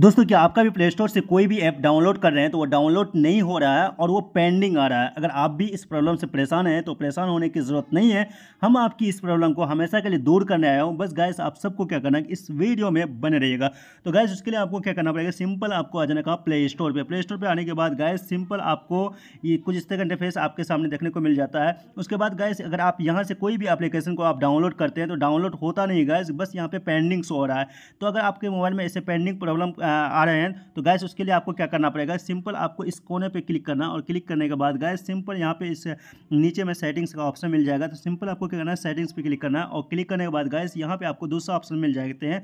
दोस्तों क्या आपका भी प्ले स्टोर से कोई भी ऐप डाउनलोड कर रहे हैं तो वो डाउनलोड नहीं हो रहा है और वो पेंडिंग आ रहा है अगर आप भी इस प्रॉब्लम से परेशान हैं तो परेशान होने की ज़रूरत नहीं है हम आपकी इस प्रॉब्लम को हमेशा के लिए दूर करने आया हूँ बस गैस आप सबको क्या करना है इस वीडियो में बने रहिएगा तो गैस उसके लिए आपको क्या करना पड़ेगा सिंपल आपको आ जाने कहा प्ले स्टोर पर प्ले स्टोर पर आने के बाद गैस सिंपल आपको ये कुछ इस तरह इंटरफेस आपके सामने देखने को मिल जाता है उसके बाद गैस अगर आप यहाँ से कोई भी अपलीकेशन को आप डाउनलोड करते हैं तो डाउनलोड होता नहीं गैस बस यहाँ पर पेंडिंग हो रहा है तो अगर आपके मोबाइल में ऐसे पेंडिंग प्रॉब्लम आ रहे हैं तो गैस उसके लिए आपको क्या करना पड़ेगा सिंपल आपको इस कोने पर क्लिक करना और क्लिक करने के बाद गैस सिंपल यहाँ पे इस नीचे में सेटिंग्स का ऑप्शन मिल जाएगा तो सिंपल आपको क्या करना है सेटिंग्स पर क्लिक करना और क्लिक करने के बाद गैस यहाँ पर आपको दूसरा ऑप्शन मिल जाते हैं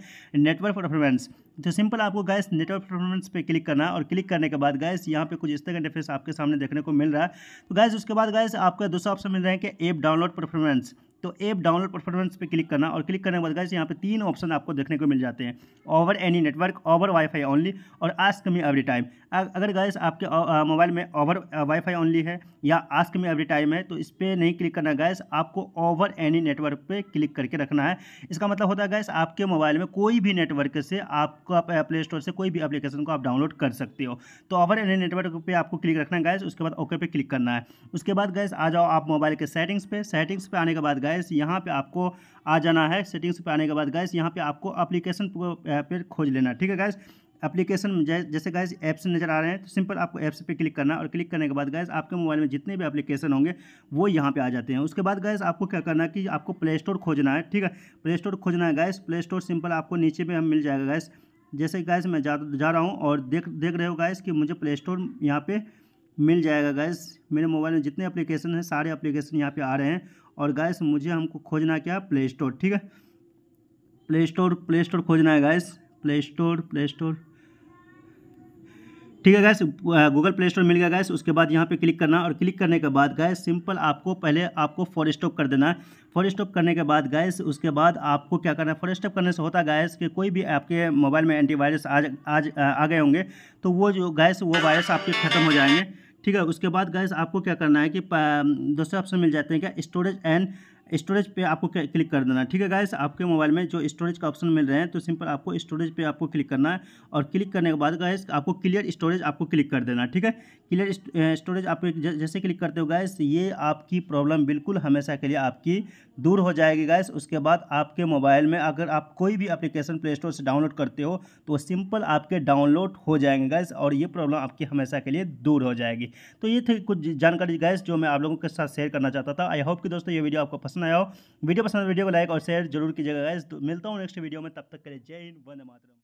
नेटवर्क परफॉर्मेंस तो सिंपल आपको गैस नेटवर्क परफॉर्मेंस पे क्लिक करना और क्लिक करने के बाद गैस यहाँ पे कुछ इस तरह का इंटरफेस आपके सामने देखने को मिल रहा है तो गैस उसके बाद गैस आपका दूसरा ऑप्शन मिल रहा है कि ऐप डाउनलोड परफॉर्मेंस तो ऐप डाउनलोड परफॉर्मेंस पे क्लिक करना और क्लिक करने के बाद गाइस यहाँ पे तीन ऑप्शन आपको देखने को मिल जाते हैं over any network over wifi only और आस्क मी एवरी टाइम अगर गाइस आपके मोबाइल में ओवर वाईफाई ओनली है या आस्क मी एवरी टाइम है तो इस पर नहीं क्लिक करना गाइस आपको ओवर एनी नेटवर्क पर क्लिक करके रखना है इसका मतलब होता है गाइस आपके मोबाइल में कोई भी नेटवर्क से आपको प्ले स्टोर से कोई भी अप्लीकेशन को आप डाउनलोड कर सकते हो तो ओवर एनी नेटवर्क पर आपको क्लिक रखना है गाइस उसके बाद ओके पे क्लिक करना है उसके बाद गैस आ जाओ आप मोबाइल के सेटिंग्स पर सेटिंग्स पर आने के बाद गैस गैस यहाँ पे आपको आ जाना है सेटिंग्स पे आने के बाद गैस यहाँ पे आपको एप्लीकेशन पे खोज लेना ठीक है गैस एप्लीकेशन में जैसे गैस ऐप्स नज़र आ रहे हैं तो सिंपल आपको ऐप्स पे क्लिक करना है और क्लिक करने के बाद गैस आपके मोबाइल में जितने भी एप्लीकेशन होंगे वो यहाँ पे आ जाते हैं उसके बाद गैस आपको क्या करना है कि आपको प्ले स्टोर खोजना है ठीक है प्ले स्टोर खोजना है गैस प्ले स्टोर सिंपल आपको नीचे में हम मिल जाएगा गैस जैसे गैस मैं जा, जा रहा हूँ और देख देख रहे हो गैस कि मुझे प्ले स्टोर यहाँ पर मिल जाएगा गैस मेरे मोबाइल में जितने एप्लीकेशन हैं सारे एप्लीकेशन यहाँ पे आ रहे हैं और गैस मुझे हमको खोजना क्या प्ले स्टोर ठीक है प्ले स्टोर प्ले स्टोर खोजना है guys play store play store ठीक है गैस गूगल प्ले स्टोर मिल गया गैस उसके बाद यहाँ पे क्लिक करना और क्लिक करने के बाद गैस सिंपल आपको पहले आपको फॉर स्टॉप कर देना है फॉर स्टॉप करने के बाद गैस उसके बाद आपको क्या करना है फॉर स्टॉप करने से होता है गैस कि कोई भी आपके मोबाइल में एंटीवायरस आज आज आ, आ गए होंगे तो वो जो गैस वो वायरस आपके ख़त्म हो जाएंगे ठीक है उसके बाद गैस आपको क्या करना है कि दूसरे ऑप्शन मिल जाते हैं क्या स्टोरेज एंड स्टोरेज पे आपको क्लिक कर देना ठीक है गाइस आपके मोबाइल में जो स्टोरेज का ऑप्शन मिल रहे हैं तो सिंपल आपको स्टोरेज पे आपको क्लिक करना है और क्लिक करने के बाद गाइस आपको क्लियर स्टोरेज आपको क्लिक कर देना ठीक है क्लियर स्टोरेज आप जैसे क्लिक करते हो गाइस ये आपकी प्रॉब्लम बिल्कुल हमेशा के लिए आपकी दूर हो जाएगी गाइस उसके बाद आपके मोबाइल में अगर आप कोई भी अप्लीकेशन प्ले स्टोर से डाउनलोड करते हो तो सिंपल आपके डाउनलोड हो जाएंगे गाइस और ये प्रॉब्लम आपकी हमेशा के लिए दूर हो जाएगी तो ये थी कुछ जानकारी गाइस जो मैं आप लोगों के साथ शेयर करना चाहता था आई होप कि दोस्तों ये वीडियो आपको पसंद पसंद आया हो वीडियो पसंद तो वीडियो को लाइक और शेयर जरूर कीजिएगा तो मिलता हूँ नेक्स्ट वीडियो में तब तक के लिए जय हिंद वंदे मातरम